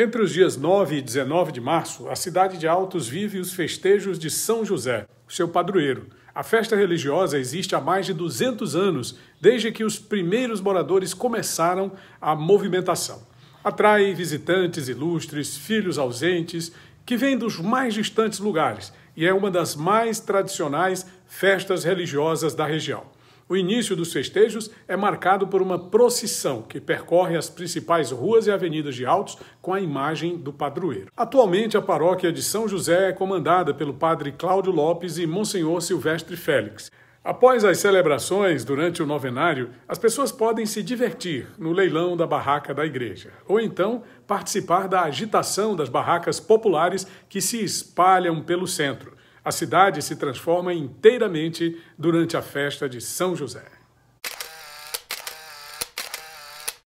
Entre os dias 9 e 19 de março, a cidade de Altos vive os festejos de São José, seu padroeiro. A festa religiosa existe há mais de 200 anos, desde que os primeiros moradores começaram a movimentação. Atrai visitantes ilustres, filhos ausentes, que vêm dos mais distantes lugares e é uma das mais tradicionais festas religiosas da região. O início dos festejos é marcado por uma procissão que percorre as principais ruas e avenidas de Altos com a imagem do padroeiro. Atualmente, a paróquia de São José é comandada pelo padre Cláudio Lopes e Monsenhor Silvestre Félix. Após as celebrações, durante o novenário, as pessoas podem se divertir no leilão da barraca da igreja, ou então participar da agitação das barracas populares que se espalham pelo centro. A cidade se transforma inteiramente durante a festa de São José.